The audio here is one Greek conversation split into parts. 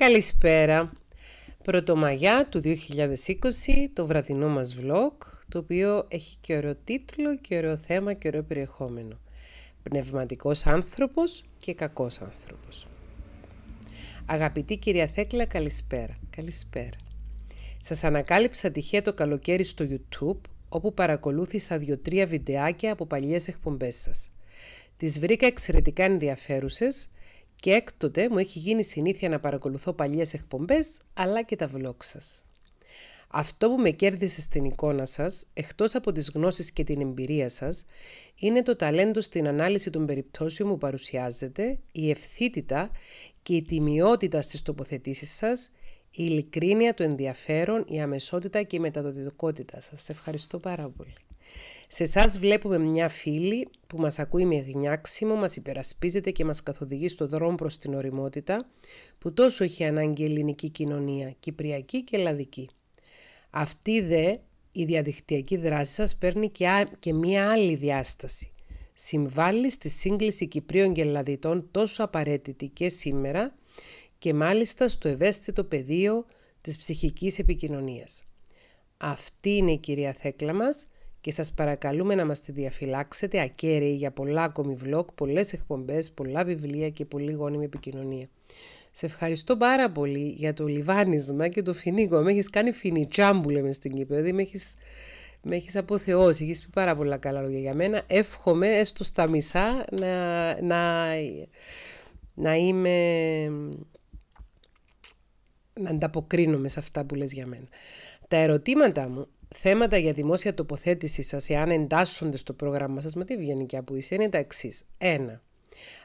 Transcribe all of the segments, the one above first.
Καλησπέρα. Πρωτομαγιά του 2020, το βραδινό μας vlog, το οποίο έχει και ωραίο τίτλο και ωραίο θέμα και ωραίο περιεχόμενο. Πνευματικός άνθρωπος και κακός άνθρωπος. Αγαπητή κυρία Θέκλα, καλησπέρα. Καλησπέρα. Σας ανακάλυψα τυχαία το καλοκαίρι στο YouTube, όπου παρακολούθησα δύο-τρία βιντεάκια από παλιές εκπομπές σας. Τις βρήκα εξαιρετικά ενδιαφέρουσες και έκτοτε μου έχει γίνει συνήθεια να παρακολουθώ παλιές εκπομπές αλλά και τα vlog σας. Αυτό που με κέρδισε στην εικόνα σας, εκτός από τις γνώσεις και την εμπειρία σας, είναι το ταλέντο στην ανάλυση των περιπτώσεων που παρουσιάζεται, η ευθύτητα και η τιμιότητα στις τοποθετήσεις σας, η ειλικρίνεια, το ενδιαφέρον, η αμεσότητα και η μεταδοτικότητα σας. Σε ευχαριστώ πάρα πολύ. Σε εσάς βλέπουμε μια φίλη που μας ακούει με γνιάξιμο, μας υπερασπίζεται και μας καθοδηγεί στο δρόμο προς την οριμότητα που τόσο έχει ανάγκη η ελληνική κοινωνία, κυπριακή και ελλαδική. Αυτή δε η διαδικτυακή δράση σας παίρνει και, μια άλλη διάσταση. Συμβάλλει στη σύγκληση Κυπρίων και Ελλαδιτών τόσο απαραίτητη και σήμερα και μάλιστα στο ευαίσθητο πεδίο της ψυχικής επικοινωνίας. Αυτή είναι η κυρία Θέκλα και σας παρακαλούμε να μας τη διαφυλάξετε ακέραιοι για πολλά ακόμη vlog, πολλές εκπομπές, πολλά βιβλία και πολύ γόνιμη επικοινωνία. Σε ευχαριστώ πάρα πολύ για το λιβάνισμα και το φινίκο. Με έχεις κάνει που λέμε στην Κύπρο, δηλαδή με έχεις, με αποθεώσει, έχεις πει πάρα πολλά καλά λόγια για μένα. Εύχομαι έστω στα μισά να, να, να είμαι να ανταποκρίνομαι σε αυτά που λες για μένα. Τα ερωτήματα μου θέματα για δημόσια τοποθέτηση σας, εάν εντάσσονται στο πρόγραμμα σας με τη βγενικιά που είσαι, είναι τα εξή. 1.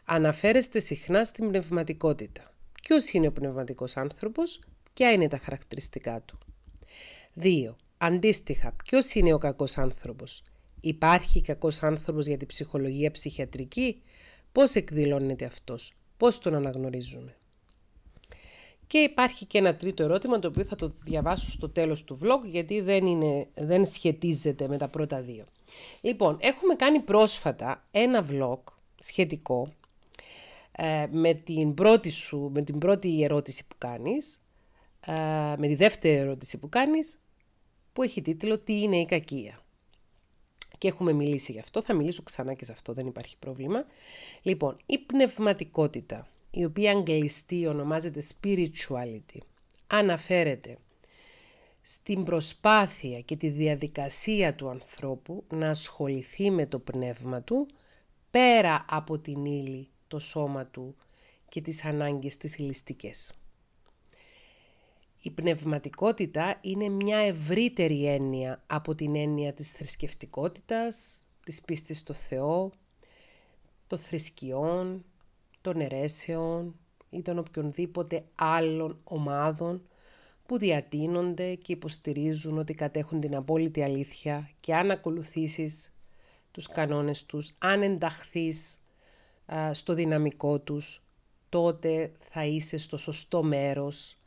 Αναφέρεστε συχνά στην πνευματικότητα. Ποιος είναι ο πνευματικός άνθρωπος, ποια είναι τα χαρακτηριστικά του. 2. Αντίστοιχα, ποιος είναι ο κακός άνθρωπος. Υπάρχει κακός άνθρωπος για την ψυχολογία ψυχιατρική. Πώς εκδηλώνεται αυτός, πώς τον αναγνωρίζουμε. Και υπάρχει και ένα τρίτο ερώτημα το οποίο θα το διαβάσω στο τέλος του vlog γιατί δεν, είναι, δεν σχετίζεται με τα πρώτα δύο. Λοιπόν, έχουμε κάνει πρόσφατα ένα vlog σχετικό ε, με, την πρώτη σου, με την πρώτη ερώτηση που κάνεις, ε, με τη δεύτερη ερώτηση που κάνεις, που έχει τίτλο «Τι είναι η κακία». Και έχουμε μιλήσει γι' αυτό, θα μιλήσω ξανά και σε αυτό, δεν υπάρχει πρόβλημα. Λοιπόν, η πνευματικότητα η οποία αγγλιστή ονομάζεται spirituality, αναφέρεται στην προσπάθεια και τη διαδικασία του ανθρώπου να ασχοληθεί με το πνεύμα του πέρα από την ύλη, το σώμα του και τις ανάγκες της ηλιστικές. Η πνευματικότητα είναι μια ευρύτερη έννοια από την έννοια της θρησκευτικότητας, της πίστης στο Θεό, των θρησκειών, των αιρέσεων ή των οποιονδήποτε άλλων ομάδων που διατείνονται και υποστηρίζουν ότι κατέχουν την απόλυτη αλήθεια και αν ακολουθήσεις τους κανόνες τους, αν ενταχθείς στο δυναμικό τους, τότε θα είσαι στο σωστό μέρος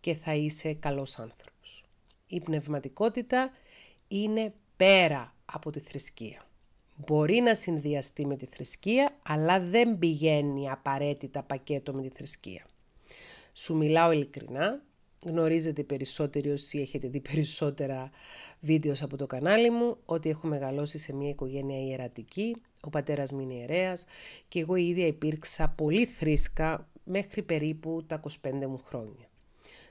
και θα είσαι καλός άνθρωπος. Η πνευματικότητα είναι πέρα από τη θρησκεία μπορεί να συνδυαστεί με τη θρησκεία, αλλά δεν πηγαίνει απαραίτητα πακέτο με τη θρησκεία. Σου μιλάω ειλικρινά, γνωρίζετε περισσότεροι όσοι έχετε δει περισσότερα βίντεος από το κανάλι μου, ότι έχω μεγαλώσει σε μια οικογένεια ιερατική, ο πατέρας μου είναι ιερέας και εγώ η ίδια υπήρξα πολύ θρήσκα μέχρι περίπου τα 25 μου χρόνια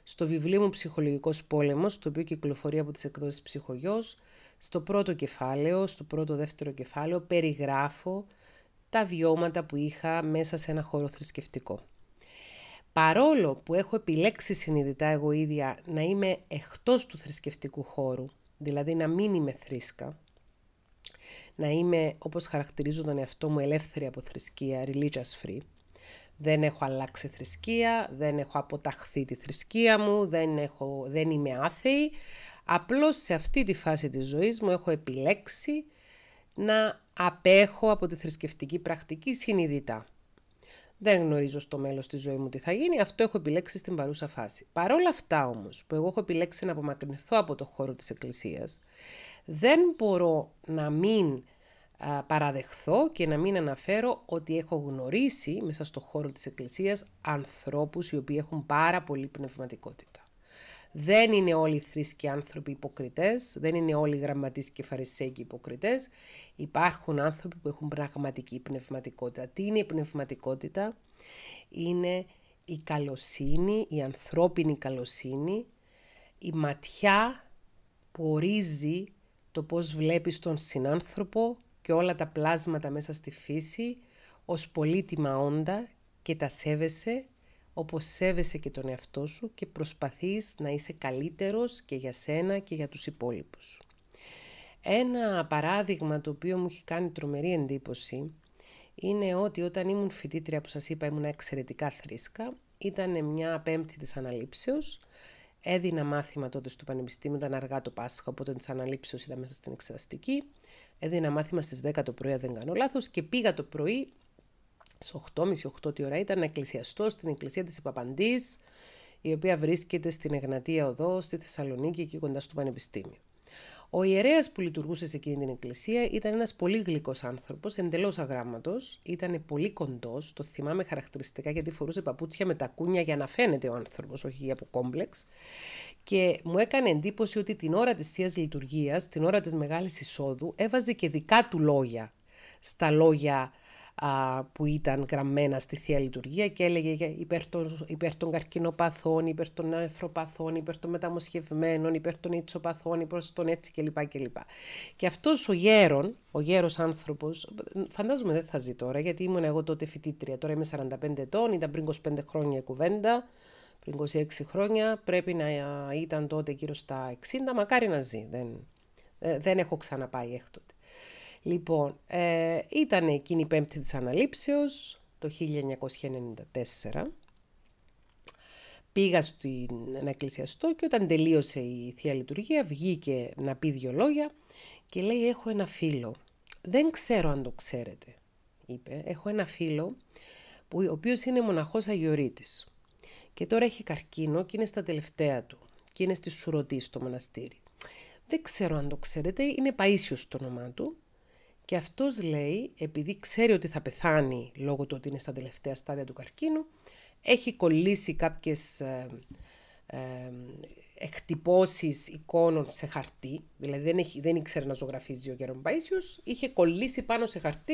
στο βιβλίο μου «Ψυχολογικός πόλεμος», το οποίο κυκλοφορεί από τις εκδόσεις «Ψυχογιός», στο πρώτο κεφάλαιο, στο πρώτο-δεύτερο κεφάλαιο, περιγράφω τα βιώματα που είχα μέσα σε ένα χώρο θρησκευτικό. Παρόλο που έχω επιλέξει συνειδητά εγώ ίδια να είμαι εκτός του θρησκευτικού χώρου, δηλαδή να μην είμαι θρήσκα, να είμαι όπως χαρακτηρίζω τον εαυτό μου ελεύθερη από θρησκεία, religious free, δεν έχω αλλάξει θρησκεία, δεν έχω αποταχθεί τη θρησκεία μου, δεν, έχω, δεν είμαι άθεη. Απλώς σε αυτή τη φάση της ζωής μου έχω επιλέξει να απέχω από τη θρησκευτική πρακτική συνειδητά. Δεν γνωρίζω στο μέλλον της ζωή μου τι θα γίνει, αυτό έχω επιλέξει στην παρούσα φάση. Παρόλα αυτά όμως που εγώ έχω επιλέξει να απομακρυνθώ από το χώρο της Εκκλησίας, δεν μπορώ να μην παραδεχθώ και να μην αναφέρω ότι έχω γνωρίσει μέσα στο χώρο της Εκκλησίας ανθρώπους οι οποίοι έχουν πάρα πολύ πνευματικότητα. Δεν είναι όλοι θρησκοί άνθρωποι υποκριτές, δεν είναι όλοι γραμματείς και φαρισαίοι υποκριτές. Υπάρχουν άνθρωποι που έχουν πραγματική πνευματικότητα. Τι είναι η πνευματικότητα? Είναι η καλοσύνη, η ανθρώπινη καλοσύνη, η ματιά που ορίζει το πώς βλέπεις τον συνάνθρωπο, και όλα τα πλάσματα μέσα στη φύση ως πολύτιμα όντα και τα σέβεσαι όπως σέβεσαι και τον εαυτό σου και προσπαθείς να είσαι καλύτερος και για σένα και για τους υπόλοιπους. Ένα παράδειγμα το οποίο μου έχει κάνει τρομερή εντύπωση είναι ότι όταν ήμουν φοιτήτρια που σας είπα ήμουν εξαιρετικά θρήσκα, ήταν μια πέμπτη της αναλήψεως Έδινα μάθημα τότε στο Πανεπιστήμιο, ήταν αργά το Πάσχα, οπότε τις αναλήψεω ήταν μέσα στην εξεταστική. Έδινα μάθημα στις 10 το πρωί, αν δεν κάνω λάθος, και πήγα το πρωί στι 8.30-8 ώρα ήταν να εκκλησιαστώ στην εκκλησία της Παπαντή, η οποία βρίσκεται στην Εγνατία Οδό στη Θεσσαλονίκη, εκεί κοντά στο Πανεπιστήμιο. Ο ιερέας που λειτουργούσε σε εκείνη την εκκλησία ήταν ένας πολύ γλυκός άνθρωπος, εντελώς αγράμματος. ήταν πολύ κοντός, το θυμάμαι χαρακτηριστικά γιατί φορούσε παπούτσια με τα κούνια για να φαίνεται ο άνθρωπος, όχι από κόμπλεξ. Και μου έκανε εντύπωση ότι την ώρα της θείας Λειτουργίας, την ώρα της μεγάλης Εισόδου, έβαζε και δικά του λόγια στα λόγια που ήταν γραμμένα στη Θεία Λειτουργία και έλεγε υπέρ των, υπέρ των καρκινοπαθών, υπέρ των νεφροπαθών, υπέρ των μεταμοσχευμένων, υπέρ των ιτσοπαθών, υπέρ των έτσι κλπ. Και αυτός ο γέρον, ο γέρος άνθρωπος, φαντάζομαι δεν θα ζει τώρα γιατί ήμουν εγώ τότε φοιτήτρια, τώρα είμαι 45 ετών, ήταν πριν 25 χρόνια η κουβέντα, πριν 26 χρόνια, πρέπει να ε, ήταν τότε γύρω στα 60, μακάρι να ζει, δεν, ε, δεν έχω ξαναπάει έκτοτε. Λοιπόν, ε, ήταν εκείνη η πέμπτη της αναλήψεως το 1994. Πήγα στην, εκκλησια και όταν τελείωσε η Θεία Λειτουργία βγήκε να πει δυο λόγια και λέει έχω ένα φίλο. Δεν ξέρω αν το ξέρετε, είπε. Έχω ένα φίλο που, ο οποίος είναι μοναχός Αγιορείτης και τώρα έχει καρκίνο και είναι στα τελευταία του και είναι στη Σουρωτή στο μοναστήρι. Δεν ξέρω αν το ξέρετε, είναι Παΐσιος το όνομά του και αυτός λέει, επειδή ξέρει ότι θα πεθάνει λόγω του ότι είναι στα τελευταία στάδια του καρκίνου, έχει κολλήσει κάποιες ε, ε, εκτυπώσεις εικόνων σε χαρτί, δηλαδή δεν, έχει, δεν ήξερε να ζωγραφίζει ο Γερον Παΐσιος, είχε κολλήσει πάνω σε χαρτί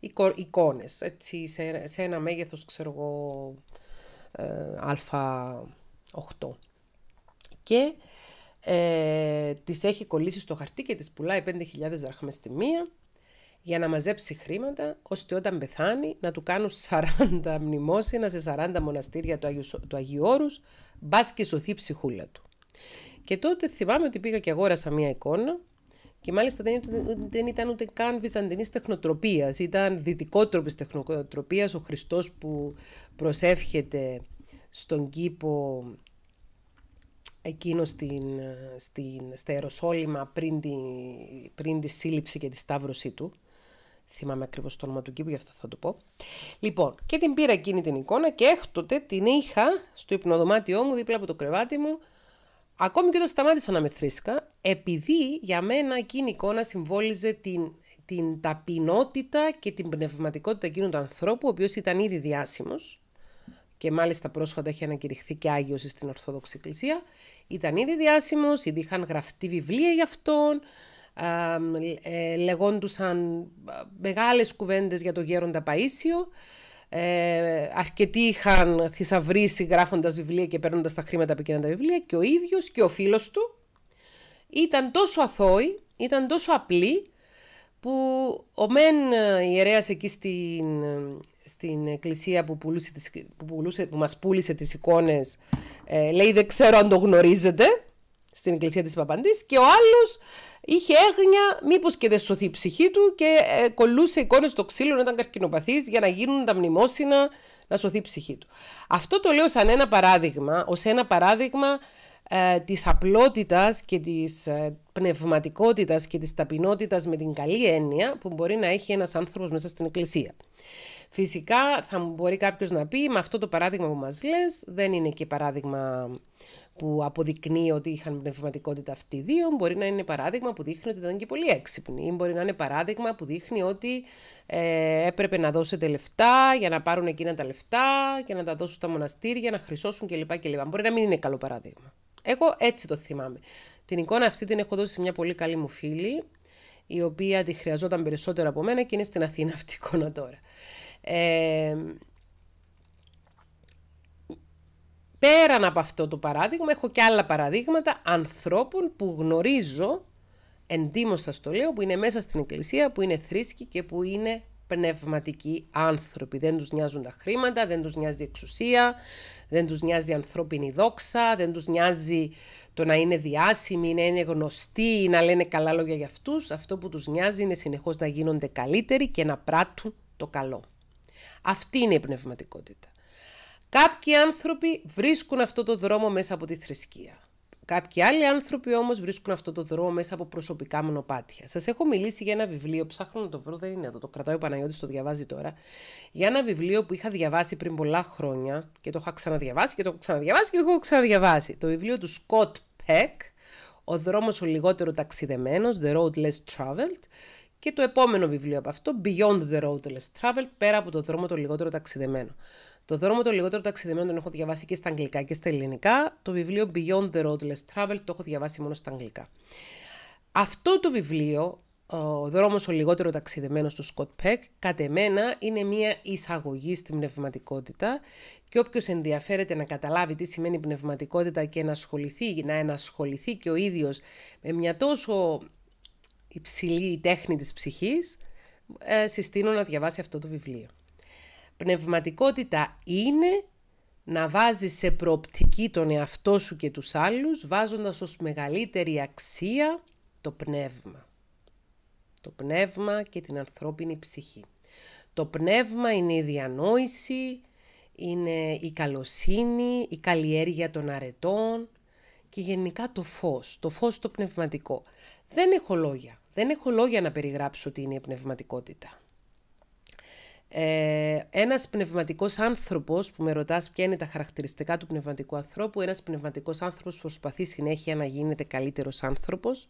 εικόνε εικόνες, έτσι, σε, σε ένα μέγεθος, ξέρω εγώ, ε, α8. Και ε, τις έχει κολλήσει στο χαρτί και τις πουλάει 5.000 δραχμές τη μία για να μαζέψει χρήματα, ώστε όταν πεθάνει να του κάνουν 40 μνημόσυνα σε 40 μοναστήρια του Αγίου, του Αγίου Όρους, μπας και σωθεί η ψυχούλα του. Και τότε θυμάμαι ότι πήγα και αγόρασα μία εικόνα και μάλιστα δεν, δεν ήταν ούτε καν βυζαντινής τεχνοτροπίας, ήταν δυτικότροπης τεχνοτροπίας, ο Χριστός που προσεύχεται στον κήπο εκείνο στην, στην, στα Ιεροσόλυμα πριν τη, πριν τη σύλληψη και τη σταύρωσή του. Θυμάμαι ακριβώς το όνομα του κήπου, γι' αυτό θα το πω. Λοιπόν, και την πήρα εκείνη την εικόνα και έκτοτε την είχα στο υπνοδωμάτιό μου, δίπλα από το κρεβάτι μου, Ακόμη και όταν σταμάτησα να με θρήσκα, επειδή για μένα εκείνη η εικόνα συμβόλιζε την, την ταπεινότητα και την πνευματικότητα εκείνου του ανθρώπου, ο οποίος ήταν ήδη διάσημος. και μάλιστα πρόσφατα είχε ανακηρυχθεί και άγιος στην Ορθόδοξη Εκκλησία, ήταν ήδη διάσημος, ήδη είχαν γραφτεί βιβλία για αυτόν, ε, λεγόντουσαν μεγάλες κουβέντες για το γέροντα Παΐσιο. Ε, αρκετοί είχαν θησαυρίσει γράφοντας βιβλία και παίρνοντας τα χρήματα από εκείνα τα βιβλία και ο ίδιος και ο φίλος του ήταν τόσο αθώοι, ήταν τόσο απλοί που ο μεν ε, ιερέας εκεί στην, ε, στην εκκλησία που, πουλούσε τις, που, πουλούσε, μας πούλησε τις εικόνες ε, λέει δεν ξέρω αν το γνωρίζετε στην εκκλησία της Παπαντής και ο άλλος είχε έγνοια μήπως και δεν σωθεί η ψυχή του και ε, κολούσε εικόνες στο ξύλο όταν καρκινοπαθής για να γίνουν τα μνημόσυνα να σωθεί η ψυχή του. Αυτό το λέω σαν ένα παράδειγμα, ως ένα παράδειγμα ε, της απλότητας και της ε, πνευματικότητας και της ταπεινότητας με την καλή έννοια που μπορεί να έχει ένας άνθρωπος μέσα στην εκκλησία. Φυσικά θα μπορεί κάποιος να πει με αυτό το παράδειγμα που μας λες δεν είναι και παράδειγμα που αποδεικνύει ότι είχαν πνευματικότητα αυτοί οι δύο, μπορεί να είναι παράδειγμα που δείχνει ότι ήταν και πολύ έξυπνοι, ή μπορεί να είναι παράδειγμα που δείχνει ότι ε, έπρεπε να δώσετε λεφτά για να πάρουν εκείνα τα λεφτά και να τα δώσουν στα μοναστήρια, να χρυσώσουν κλπ. κλπ. Μπορεί να μην είναι καλό παράδειγμα. Εγώ έτσι το θυμάμαι. Την εικόνα αυτή την έχω δώσει σε μια πολύ καλή μου φίλη, η οποία τη χρειαζόταν περισσότερο από μένα και είναι στην Αθήνα αυτή η εικόνα τώρα. Ε, Πέραν από αυτό το παράδειγμα, έχω και άλλα παραδείγματα ανθρώπων που γνωρίζω, εντύμως το λέω, που είναι μέσα στην εκκλησία, που είναι θρήσκοι και που είναι πνευματικοί άνθρωποι. Δεν τους νοιάζουν τα χρήματα, δεν τους νοιάζει η εξουσία, δεν τους νοιάζει η ανθρώπινη δόξα, δεν τους νοιάζει το να είναι διάσημοι, να είναι γνωστοί, να λένε καλά λόγια για αυτούς. Αυτό που τους νοιάζει είναι συνεχώς να γίνονται καλύτεροι και να πράττουν το καλό. Αυτή είναι η πνευματικότητα. Κάποιοι άνθρωποι βρίσκουν αυτό το δρόμο μέσα από τη θρησκεία. Κάποιοι άλλοι άνθρωποι όμως βρίσκουν αυτό το δρόμο μέσα από προσωπικά μονοπάτια. Σας έχω μιλήσει για ένα βιβλίο, ψάχνω να το βρω, δεν είναι εδώ, το κρατάει ο Παναγιώτης, το διαβάζει τώρα. Για ένα βιβλίο που είχα διαβάσει πριν πολλά χρόνια και το είχα ξαναδιαβάσει και το έχω ξαναδιαβάσει και το έχω ξαναδιαβάσει. Το βιβλίο του Σκοτ Πέκ «Ο δρόμος ο δρόμο ο λιγοτερο ταξιδεμένος, «The Road Less Traveled», και το επόμενο βιβλίο από αυτό, Beyond the Road Less Traveled, πέρα από το δρόμο το λιγότερο ταξιδεμένο. Το δρόμο το λιγότερο ταξιδεμένο τον έχω διαβάσει και στα αγγλικά και στα ελληνικά. Το βιβλίο Beyond the Roadless Travel το έχω διαβάσει μόνο στα αγγλικά. Αυτό το βιβλίο, ο δρόμος ο λιγότερο ταξιδεμένο του Σκοτ Πεκ, κατ' εμένα είναι μια εισαγωγή στην πνευματικότητα και όποιος ενδιαφέρεται να καταλάβει τι σημαίνει πνευματικότητα και να ασχοληθεί, να ενασχοληθεί και ο ίδιος με μια τόσο υψηλή τέχνη της ψυχής, ε, συστήνω να διαβάσει αυτό το βιβλίο. Πνευματικότητα είναι να βάζεις σε προοπτική τον εαυτό σου και τους άλλους, βάζοντας ως μεγαλύτερη αξία το πνεύμα. Το πνεύμα και την ανθρώπινη ψυχή. Το πνεύμα είναι η διανόηση, είναι η καλοσύνη, η καλλιέργεια των αρετών και γενικά το φως, το φως το πνευματικό. Δεν έχω λόγια, δεν έχω λόγια να περιγράψω τι είναι η πνευματικότητα. Ε, ένας πνευματικός άνθρωπος που με ρωτάς ποια είναι τα χαρακτηριστικά του πνευματικού ανθρώπου, ένας πνευματικός άνθρωπος προσπαθεί συνέχεια να γίνεται καλύτερος άνθρωπος,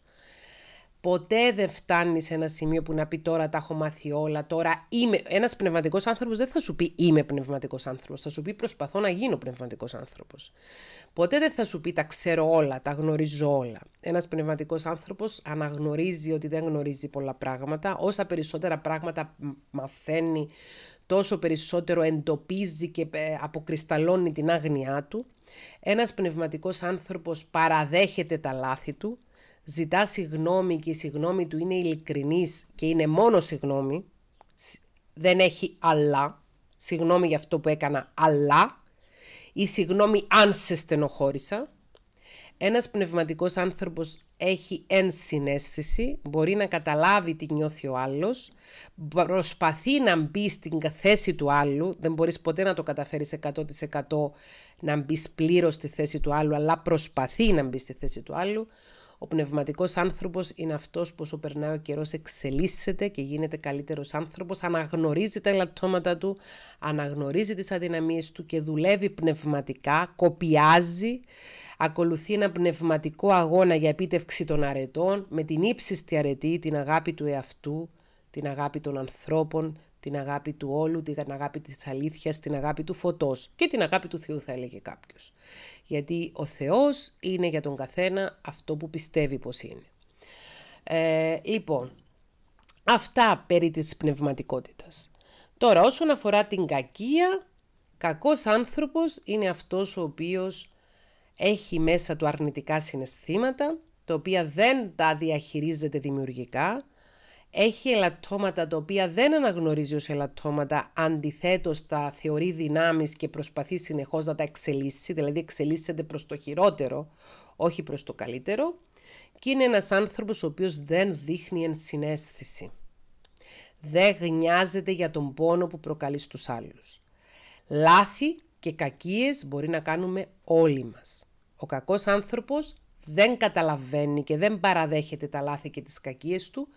Ποτέ δεν φτάνει σε ένα σημείο που να πει τώρα τα έχω μάθει όλα, τώρα είμαι. Ένας πνευματικός άνθρωπος δεν θα σου πει είμαι πνευματικός άνθρωπος. Θα σου πει προσπαθώ να γίνω πνευματικός άνθρωπος. Ποτέ δεν θα σου πει τα ξέρω όλα, τα γνωρίζω όλα. Ένας πνευματικός άνθρωπος αναγνωρίζει ότι δεν γνωρίζει πολλά πράγματα. Όσα περισσότερα πράγματα μαθαίνει, τόσο περισσότερο εντοπίζει και ε, αποκρισταλώνει την άγνοιά του. Ένας πνευματικός άνθρωπος παραδέχεται τα λάθη του, ζητά συγγνώμη και η συγγνώμη του είναι ειλικρινής και είναι μόνο συγγνώμη, δεν έχει αλλά, συγγνώμη για αυτό που έκανα, αλλά, ή συγγνώμη αν σε στενοχώρησα. Ένας πνευματικός άνθρωπος έχει ενσυναίσθηση, μπορεί να καταλάβει τι νιώθει ο άλλος, προσπαθεί να μπει στην θέση του άλλου, δεν μπορείς ποτέ να το καταφέρεις 100% να μπεις πλήρως στη θέση του άλλου, αλλά προσπαθεί να μπει στη θέση του άλλου. Ο πνευματικός άνθρωπος είναι αυτός που όσο περνάει ο καιρός εξελίσσεται και γίνεται καλύτερος άνθρωπος, αναγνωρίζει τα ελαττώματα του, αναγνωρίζει τις αδυναμίες του και δουλεύει πνευματικά, κοπιάζει, ακολουθεί ένα πνευματικό αγώνα για επίτευξη των αρετών με την ύψιστη αρετή, την αγάπη του εαυτού, την αγάπη των ανθρώπων, την αγάπη του όλου, την αγάπη της αλήθειας, την αγάπη του φωτός και την αγάπη του Θεού θα έλεγε κάποιος. Γιατί ο Θεός είναι για τον καθένα αυτό που πιστεύει πως είναι. Ε, λοιπόν, αυτά περί της πνευματικότητας. Τώρα όσον αφορά την κακία, κακός άνθρωπος είναι αυτός ο οποίος έχει μέσα του αρνητικά συναισθήματα, τα οποία δεν τα διαχειρίζεται δημιουργικά, έχει ελαττώματα τα οποία δεν αναγνωρίζει ως ελαττώματα, αντιθέτως τα θεωρεί δυνάμεις και προσπαθεί συνεχώς να τα εξελίσσει, δηλαδή εξελίσσεται προς το χειρότερο, όχι προς το καλύτερο, και είναι ένας άνθρωπος ο οποίος δεν δείχνει ενσυναίσθηση. Δεν γνιάζεται για τον πόνο που προκαλεί στους άλλους. Λάθη και κακίες μπορεί να κάνουμε όλοι μας. Ο κακός άνθρωπος δεν καταλαβαίνει και δεν παραδέχεται τα λάθη και τις κακίες του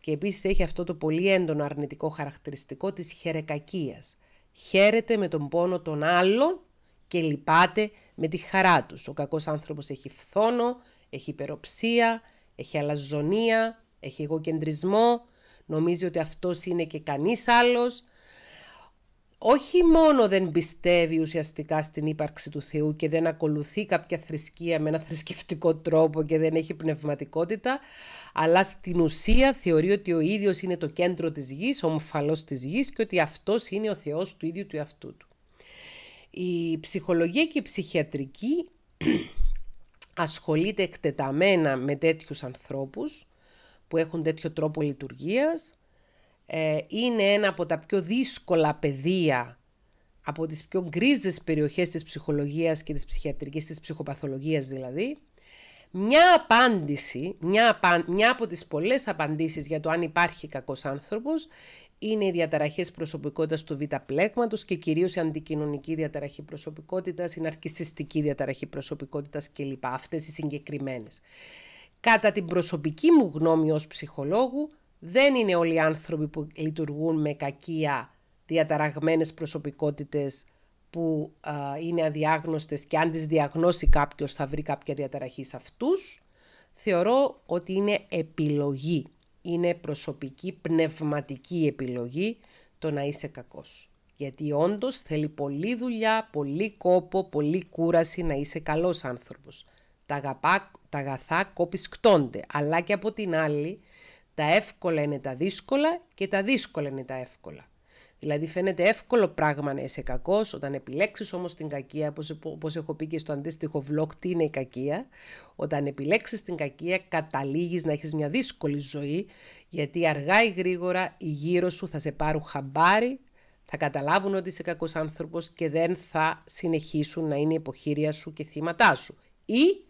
και επίσης έχει αυτό το πολύ έντονο αρνητικό χαρακτηριστικό της χερεκακίας. Χαίρεται με τον πόνο των άλλων και λυπάται με τη χαρά τους. Ο κακός άνθρωπος έχει φθόνο, έχει υπεροψία, έχει αλαζονία, έχει εγωκεντρισμό, νομίζει ότι αυτός είναι και κανείς άλλος, όχι μόνο δεν πιστεύει ουσιαστικά στην ύπαρξη του Θεού και δεν ακολουθεί κάποια θρησκεία με ένα θρησκευτικό τρόπο και δεν έχει πνευματικότητα, αλλά στην ουσία θεωρεί ότι ο ίδιος είναι το κέντρο της γης, ο ομφαλός της γης και ότι αυτός είναι ο Θεός του ίδιου του εαυτού του. Η ψυχολογία και η ψυχιατρική ασχολείται εκτεταμένα με τέτοιους ανθρώπους που έχουν τέτοιο τρόπο λειτουργίας ε, είναι ένα από τα πιο δύσκολα πεδία από τις πιο γκρίζες περιοχές της ψυχολογίας και της ψυχιατρικής, της ψυχοπαθολογίας δηλαδή, μια απάντηση, μια, μια από τις πολλές απαντήσεις για το αν υπάρχει κακός άνθρωπος, είναι οι διαταραχές προσωπικότητας του β' πλέγματος και κυρίως η αντικοινωνική διαταραχή προσωπικότητας, η ναρκισιστική διαταραχή προσωπικότητας κλπ. Αυτές οι συγκεκριμένες. Κατά την προσωπική μου γνώμη ως ψυχολόγου, δεν είναι όλοι οι άνθρωποι που λειτουργούν με κακία διαταραγμένες προσωπικότητες που είναι αδιάγνωστες και αν τις διαγνώσει κάποιος θα βρει κάποια διαταραχή σε αυτούς. Θεωρώ ότι είναι επιλογή, είναι προσωπική πνευματική επιλογή το να είσαι κακός. Γιατί όντως θέλει πολλή δουλειά, πολύ κόπο, πολύ κούραση να είσαι καλός άνθρωπος. Τα, αγαπά, τα αγαθά κόπης αλλά και από την άλλη τα εύκολα είναι τα δύσκολα και τα δύσκολα είναι τα εύκολα. Δηλαδή φαίνεται εύκολο πράγμα να είσαι κακός, όταν επιλέξεις όμως την κακία, όπως έχω πει και στο αντίστοιχο vlog τι είναι η κακία, όταν επιλέξεις την κακία καταλήγεις να έχεις μια δύσκολη ζωή, γιατί αργά ή γρήγορα οι γύρω σου θα σε πάρουν χαμπάρι, θα καταλάβουν ότι είσαι κακός άνθρωπος και δεν θα συνεχίσουν να είναι εποχήρια σου και θύματά σου. Ή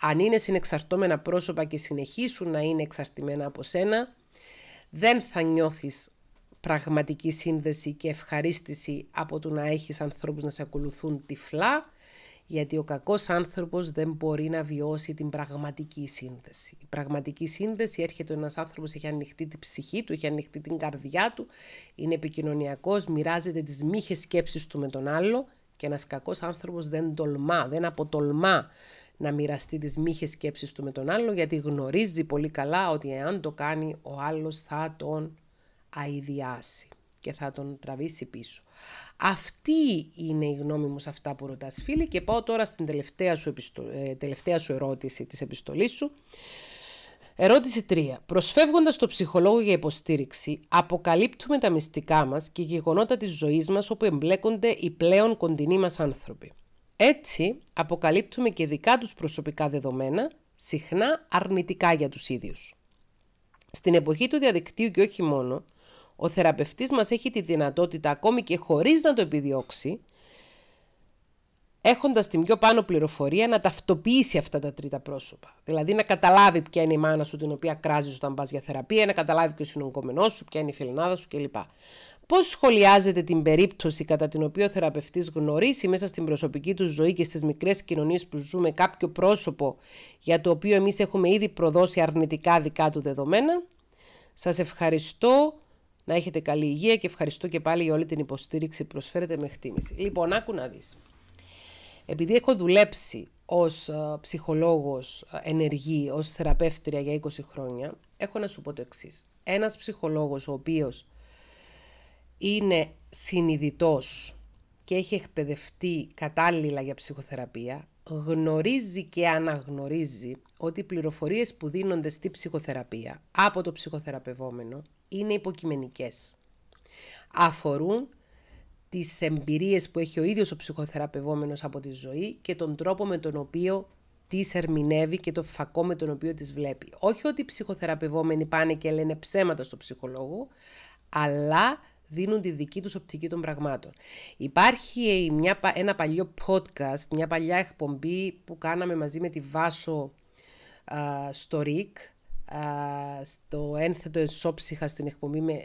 αν είναι συνεξαρτώμενα πρόσωπα και συνεχίσουν να είναι εξαρτημένα από σένα, δεν θα νιώθεις πραγματική σύνδεση και ευχαρίστηση από το να έχεις ανθρώπους να σε ακολουθούν τυφλά, γιατί ο κακός άνθρωπος δεν μπορεί να βιώσει την πραγματική σύνδεση. Η πραγματική σύνδεση έρχεται ο ένας άνθρωπος, έχει ανοιχτή την ψυχή του, έχει ανοιχτεί την καρδιά του, είναι επικοινωνιακός, μοιράζεται τις μύχες σκέψεις του με τον άλλο και ένας κακός άνθρωπος δεν τολμά, δεν αποτολμά να μοιραστεί τις μύχες σκέψεις του με τον άλλο γιατί γνωρίζει πολύ καλά ότι εάν το κάνει ο άλλος θα τον αειδιάσει και θα τον τραβήσει πίσω. Αυτή είναι η γνώμη μου σε αυτά που ρωτάς φίλοι. και πάω τώρα στην τελευταία σου, επιστο... Ε, τελευταία σου ερώτηση της επιστολής σου. Ερώτηση 3. Προσφεύγοντα το ψυχολόγο για υποστήριξη, αποκαλύπτουμε τα μυστικά μας και γεγονότα της ζωής μας όπου εμπλέκονται οι πλέον κοντινοί μας άνθρωποι. Έτσι, αποκαλύπτουμε και δικά τους προσωπικά δεδομένα, συχνά αρνητικά για τους ίδιους. Στην εποχή του διαδικτύου και όχι μόνο, ο θεραπευτής μας έχει τη δυνατότητα, ακόμη και χωρίς να το επιδιώξει, έχοντας την πιο πάνω πληροφορία, να ταυτοποιήσει αυτά τα τρίτα πρόσωπα. Δηλαδή να καταλάβει ποια είναι η μάνα σου την οποία κράζεις όταν πας για θεραπεία, να καταλάβει ποιος είναι ο κομμενός σου, ποια είναι η φιλενάδα σου κλπ. Πώς σχολιάζετε την περίπτωση κατά την οποία ο θεραπευτής γνωρίσει μέσα στην προσωπική του ζωή και στις μικρές κοινωνίες που ζούμε κάποιο πρόσωπο για το οποίο εμείς έχουμε ήδη προδώσει αρνητικά δικά του δεδομένα. Σας ευχαριστώ να έχετε καλή υγεία και ευχαριστώ και πάλι για όλη την υποστήριξη που προσφέρετε με χτίμηση. Λοιπόν, άκου να δεις. Επειδή έχω δουλέψει ως ε, ψυχολόγος, ε, ενεργή, ως θεραπεύτρια για 20 χρόνια, έχω να σου πω το εξής. Ένας ψυχολόγος ο οποίος είναι συνειδητός και έχει εκπαιδευτεί κατάλληλα για ψυχοθεραπεία, γνωρίζει και αναγνωρίζει ότι οι πληροφορίες που δίνονται στη ψυχοθεραπεία από το ψυχοθεραπευόμενο είναι υποκειμενικές. Αφορούν τις εμπειρίες που έχει ο ίδιος ο ψυχοθεραπευόμενος από τη ζωή και τον τρόπο με τον οποίο τις ερμηνεύει και το φακό με τον οποίο τις βλέπει. Όχι ότι οι ψυχοθεραπευόμενοι πάνε και λένε ψέματα στο ψυχολόγο, αλλά δίνουν τη δική τους οπτική των πραγμάτων. Υπάρχει μια, ένα παλιό podcast, μια παλιά εκπομπή που κάναμε μαζί με τη Βάσο α, στο ΡΙΚ, στο ένθετο ενσόψυχα στην εκπομπή με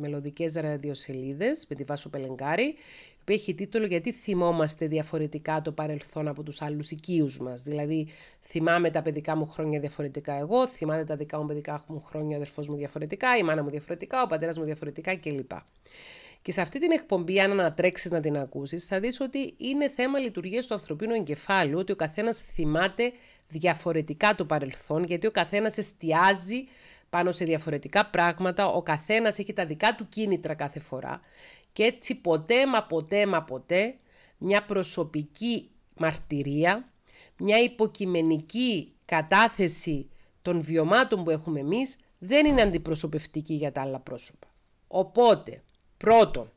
μελωδικές ραδιοσελίδες, με τη Βάσο Πελεγκάρη, που έχει τίτλο «Γιατί θυμόμαστε διαφορετικά το παρελθόν από τους άλλους οικείους μας». Δηλαδή, θυμάμαι τα παιδικά μου χρόνια διαφορετικά εγώ, θυμάμαι τα δικά μου παιδικά μου χρόνια ο αδερφός μου διαφορετικά, η μάνα μου διαφορετικά, ο πατέρας μου διαφορετικά κλπ. Και σε αυτή την εκπομπή, αν ανατρέξεις να την ακούσεις, θα δεις ότι είναι θέμα λειτουργίας του ανθρωπίνου εγκεφάλου, ότι ο καθένας θυμάται διαφορετικά το παρελθόν, γιατί ο καθένας εστιάζει πάνω σε διαφορετικά πράγματα, ο καθένας έχει τα δικά του κίνητρα κάθε φορά και έτσι ποτέ μα ποτέ μα ποτέ μια προσωπική μαρτυρία, μια υποκειμενική κατάθεση των βιωμάτων που έχουμε εμείς δεν είναι αντιπροσωπευτική για τα άλλα πρόσωπα. Οπότε, πρώτον,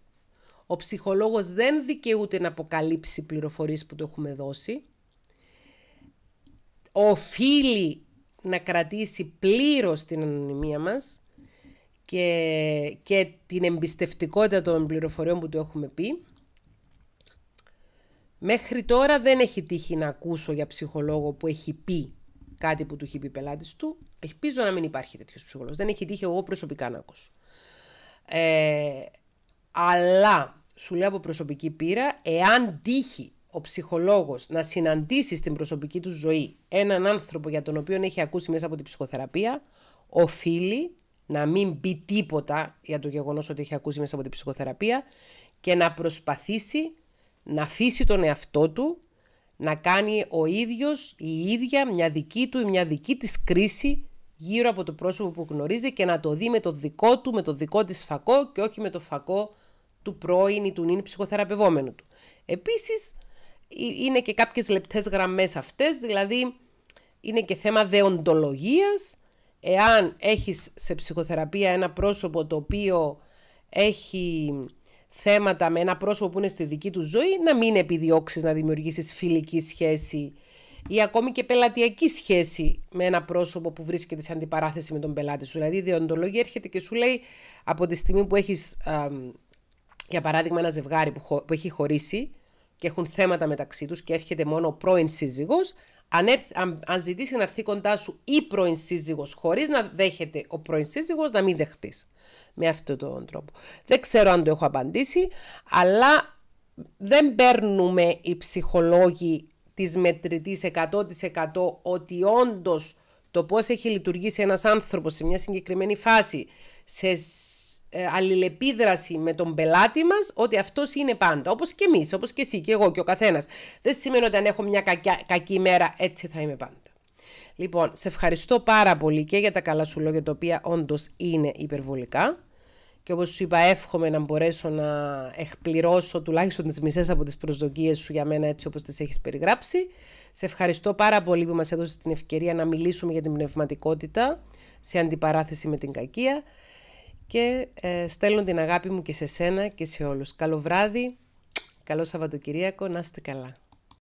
ο ψυχολόγος δεν δικαιούται να αποκαλύψει πληροφορίες που το έχουμε δώσει. Οφείλει να κρατήσει πλήρως την ανωνυμία μας και, και την εμπιστευτικότητα των πληροφοριών που του έχουμε πει. Μέχρι τώρα δεν έχει τύχει να ακούσω για ψυχολόγο που έχει πει κάτι που του έχει πει πελάτης του. Ελπίζω να μην υπάρχει τέτοιος ψυχολόγος. Δεν έχει τύχει εγώ προσωπικά να ακούσω. Ε, αλλά σου λέω από προσωπική πείρα, εάν τύχει ο ψυχολόγος να συναντήσει στην προσωπική του ζωή έναν άνθρωπο για τον οποίο έχει ακούσει μέσα από την ψυχοθεραπεία, οφείλει να μην πει τίποτα για το γεγονός ότι έχει ακούσει μέσα από την ψυχοθεραπεία και να προσπαθήσει να αφήσει τον εαυτό του να κάνει ο ίδιος η ίδια μια δική του ή μια δική της κρίση γύρω από το πρόσωπο που γνωρίζει και να το δει με το δικό του, με το δικό της φακό και όχι με το φακό του πρώην ή του νυν ψυχοθεραπευόμενου του. Επίσης, είναι και κάποιες λεπτές γραμμές αυτές, δηλαδή είναι και θέμα δεοντολογίας. Εάν έχεις σε ψυχοθεραπεία ένα πρόσωπο το οποίο έχει θέματα με ένα πρόσωπο που είναι στη δική του ζωή, να μην επιδιώξεις να δημιουργήσεις φιλική σχέση ή ακόμη και πελατειακή σχέση με ένα πρόσωπο που βρίσκεται σε αντιπαράθεση με τον πελάτη σου. Δηλαδή η διοντολογία έρχεται και σου λέει από τη στιγμή που έχεις, για παράδειγμα, ένα ζευγάρι που έχει χωρίσει, και έχουν θέματα μεταξύ τους και έρχεται μόνο ο πρώην σύζυγος, αν, αν, ζητήσει να έρθει κοντά σου ή πρώην σύζυγος, χωρίς να δέχεται ο πρώην σύζυγος, να μην δεχτείς. Με αυτόν τον τρόπο. Δεν ξέρω αν το έχω απαντήσει, αλλά δεν παίρνουμε οι ψυχολόγοι της μετρητής 100% ότι όντως το πώς έχει λειτουργήσει ένας άνθρωπος σε μια συγκεκριμένη φάση, σε ε, αλληλεπίδραση με τον πελάτη μας ότι αυτός είναι πάντα. Όπως και εμείς, όπως και εσύ και εγώ και ο καθένας. Δεν σημαίνει ότι αν έχω μια κακή μέρα, έτσι θα είμαι πάντα. Λοιπόν, σε ευχαριστώ πάρα πολύ και για τα καλά σου λόγια, τα οποία όντως είναι υπερβολικά. Και όπως σου είπα, εύχομαι να μπορέσω να εκπληρώσω τουλάχιστον τις μισές από τις προσδοκίες σου για μένα έτσι όπως τις έχεις περιγράψει. Σε ευχαριστώ πάρα πολύ που μας έδωσες την ευκαιρία να μιλήσουμε για την πνευματικότητα σε αντιπαράθεση με την κακία και ε, στέλνω την αγάπη μου και σε σένα και σε όλους. Καλό βράδυ, καλό Σαββατοκυριακό, να είστε καλά.